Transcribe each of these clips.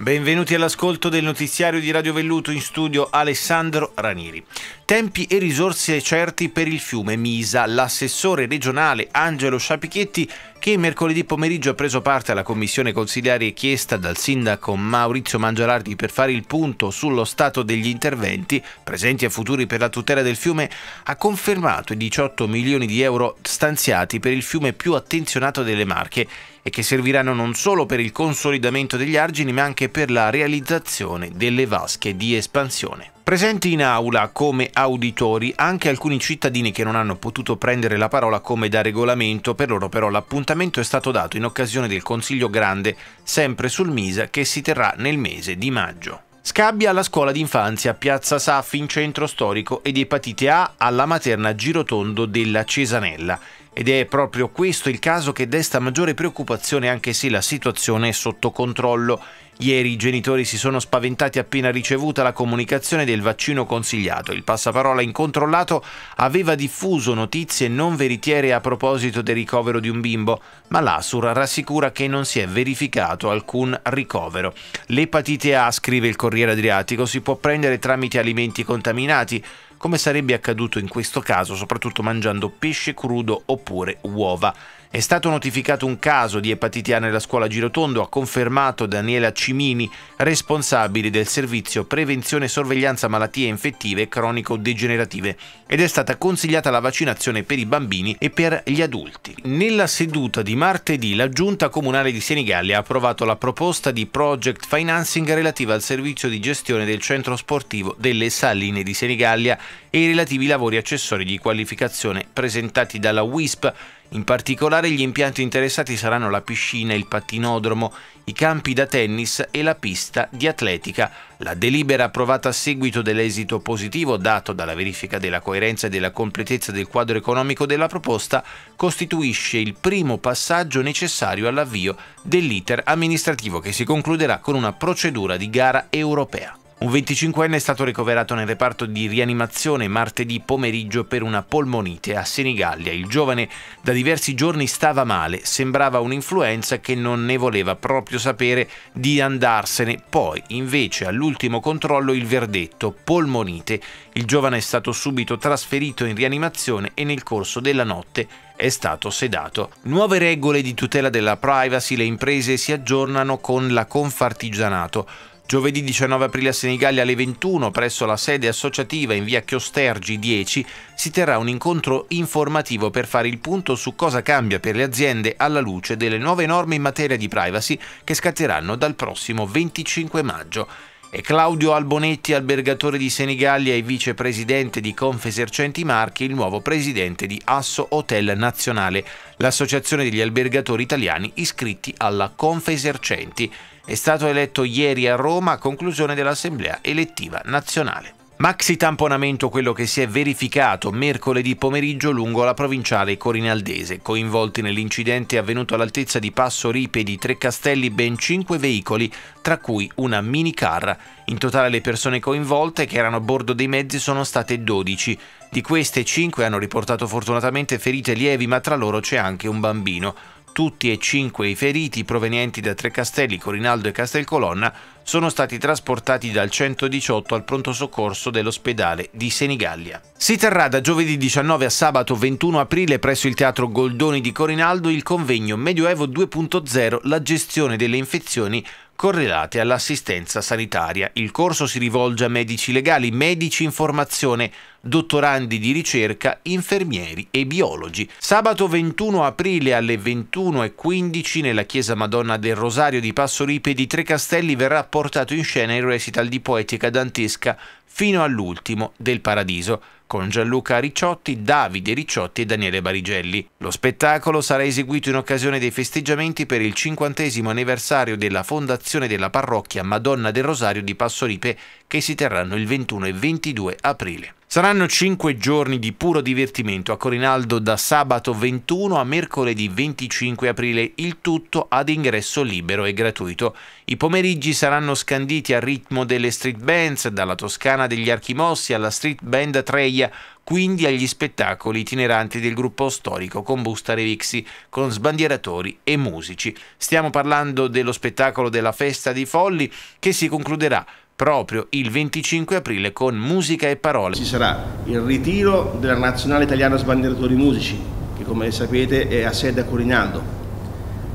Benvenuti all'ascolto del notiziario di Radio Velluto in studio Alessandro Ranieri. Tempi e risorse certi per il fiume Misa. L'assessore regionale Angelo Sciapichetti che mercoledì pomeriggio ha preso parte alla commissione consigliare chiesta dal sindaco Maurizio Mangialardi per fare il punto sullo stato degli interventi, presenti e futuri per la tutela del fiume, ha confermato i 18 milioni di euro stanziati per il fiume più attenzionato delle Marche e che serviranno non solo per il consolidamento degli argini ma anche per la realizzazione delle vasche di espansione. Presenti in aula come auditori anche alcuni cittadini che non hanno potuto prendere la parola come da regolamento, per loro però l'appuntamento è stato dato in occasione del Consiglio Grande, sempre sul MISA, che si terrà nel mese di maggio. Scabbia alla scuola d'infanzia Piazza Saffi in centro storico ed epatite A alla materna Girotondo della Cesanella. Ed è proprio questo il caso che desta maggiore preoccupazione anche se la situazione è sotto controllo Ieri i genitori si sono spaventati appena ricevuta la comunicazione del vaccino consigliato. Il passaparola incontrollato aveva diffuso notizie non veritiere a proposito del ricovero di un bimbo, ma l'Asur rassicura che non si è verificato alcun ricovero. L'epatite A, scrive il Corriere Adriatico, si può prendere tramite alimenti contaminati, come sarebbe accaduto in questo caso, soprattutto mangiando pesce crudo oppure uova. È stato notificato un caso di epatite A nella scuola Girotondo, ha confermato Daniela Cimini, responsabile del servizio prevenzione e sorveglianza malattie infettive cronico-degenerative, ed è stata consigliata la vaccinazione per i bambini e per gli adulti. Nella seduta di martedì la Giunta Comunale di Senigallia ha approvato la proposta di project financing relativa al servizio di gestione del centro sportivo delle Saline di Senigallia e i relativi lavori accessori di qualificazione presentati dalla WISP in particolare gli impianti interessati saranno la piscina, il pattinodromo, i campi da tennis e la pista di atletica. La delibera approvata a seguito dell'esito positivo dato dalla verifica della coerenza e della completezza del quadro economico della proposta costituisce il primo passaggio necessario all'avvio dell'iter amministrativo che si concluderà con una procedura di gara europea. Un 25enne è stato ricoverato nel reparto di rianimazione martedì pomeriggio per una polmonite a Senigallia. Il giovane da diversi giorni stava male, sembrava un'influenza che non ne voleva proprio sapere di andarsene. Poi, invece, all'ultimo controllo il verdetto, polmonite. Il giovane è stato subito trasferito in rianimazione e nel corso della notte è stato sedato. Nuove regole di tutela della privacy, le imprese si aggiornano con la Confartigianato. Giovedì 19 aprile a Senigallia alle 21 presso la sede associativa in via Chiostergi 10 si terrà un incontro informativo per fare il punto su cosa cambia per le aziende alla luce delle nuove norme in materia di privacy che scatteranno dal prossimo 25 maggio e Claudio Albonetti, albergatore di Senigallia e vicepresidente di Confesercenti Marchi, il nuovo presidente di Asso Hotel Nazionale, l'associazione degli albergatori italiani iscritti alla Confesercenti. È stato eletto ieri a Roma a conclusione dell'Assemblea elettiva nazionale. Maxi tamponamento quello che si è verificato mercoledì pomeriggio lungo la provinciale corinaldese. Coinvolti nell'incidente avvenuto all'altezza di Passo Ripe di Tre Castelli ben cinque veicoli, tra cui una minicar. In totale le persone coinvolte che erano a bordo dei mezzi sono state 12. Di queste 5 hanno riportato fortunatamente ferite lievi, ma tra loro c'è anche un bambino tutti e cinque i feriti provenienti da Trecastelli, Corinaldo e Castelcolonna sono stati trasportati dal 118 al pronto soccorso dell'ospedale di Senigallia. Si terrà da giovedì 19 a sabato 21 aprile presso il Teatro Goldoni di Corinaldo il convegno Medioevo 2.0 La gestione delle infezioni correlate all'assistenza sanitaria. Il corso si rivolge a medici legali, medici in formazione, dottorandi di ricerca, infermieri e biologi. Sabato 21 aprile alle 21.15 nella Chiesa Madonna del Rosario di Passo Ripe di Tre Castelli verrà portato in scena il recital di poetica dantesca fino all'ultimo del Paradiso con Gianluca Ricciotti, Davide Ricciotti e Daniele Barigelli. Lo spettacolo sarà eseguito in occasione dei festeggiamenti per il cinquantesimo anniversario della fondazione della parrocchia Madonna del Rosario di Passoripe che si terranno il 21 e 22 aprile. Saranno 5 giorni di puro divertimento a Corinaldo da sabato 21 a mercoledì 25 aprile, il tutto ad ingresso libero e gratuito. I pomeriggi saranno scanditi al ritmo delle street bands, dalla Toscana degli Archimossi alla street band Treia, quindi agli spettacoli itineranti del gruppo storico con Busta Revixi, con sbandieratori e musici. Stiamo parlando dello spettacolo della Festa dei Folli che si concluderà proprio il 25 aprile con musica e parole. Ci sarà il ritiro della Nazionale Italiana Sbandieratori Musici, che come sapete è a sede a Corinaldo.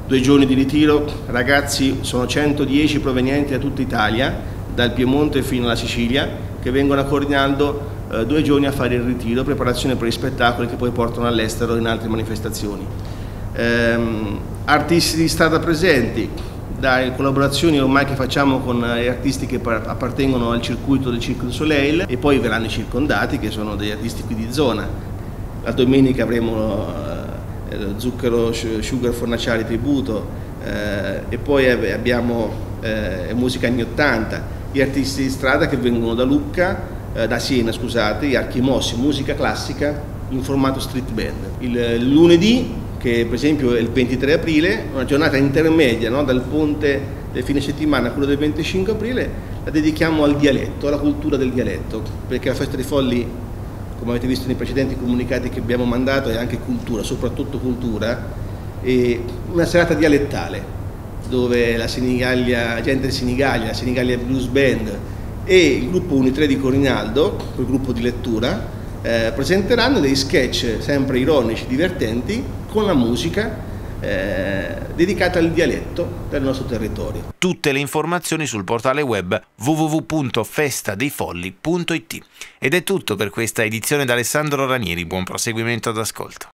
Due giorni di ritiro, ragazzi sono 110 provenienti da tutta Italia, dal Piemonte fino alla Sicilia, che vengono a Corinaldo eh, due giorni a fare il ritiro, preparazione per gli spettacoli che poi portano all'estero in altre manifestazioni. Ehm, artisti di strada presenti, dalle collaborazioni ormai che facciamo con eh, gli artisti che appartengono al circuito del Circo du Soleil e poi verranno i circondati che sono degli artisti qui di zona. La domenica avremo eh, eh Zucchero Sugar Fornaciari Tributo eh, e poi abbiamo eh, musica anni 80, gli artisti di strada che vengono da Lucca, eh, da Siena scusate, gli Archimossi, musica classica in formato street band. Il lunedì che per esempio è il 23 aprile, una giornata intermedia no? dal ponte del fine settimana a quello del 25 aprile, la dedichiamo al dialetto, alla cultura del dialetto, perché la festa dei folli, come avete visto nei precedenti comunicati che abbiamo mandato, è anche cultura, soprattutto cultura, è una serata dialettale dove la Sinigaglia, gente di Sinigaglia, la Sinigaglia Blues Band e il gruppo Unitre di Corinaldo, quel gruppo di lettura, eh, presenteranno dei sketch sempre ironici, divertenti, con la musica eh, dedicata al dialetto del nostro territorio. Tutte le informazioni sul portale web www.festadeifolli.it. Ed è tutto per questa edizione da Alessandro Ranieri, buon proseguimento ad ascolto.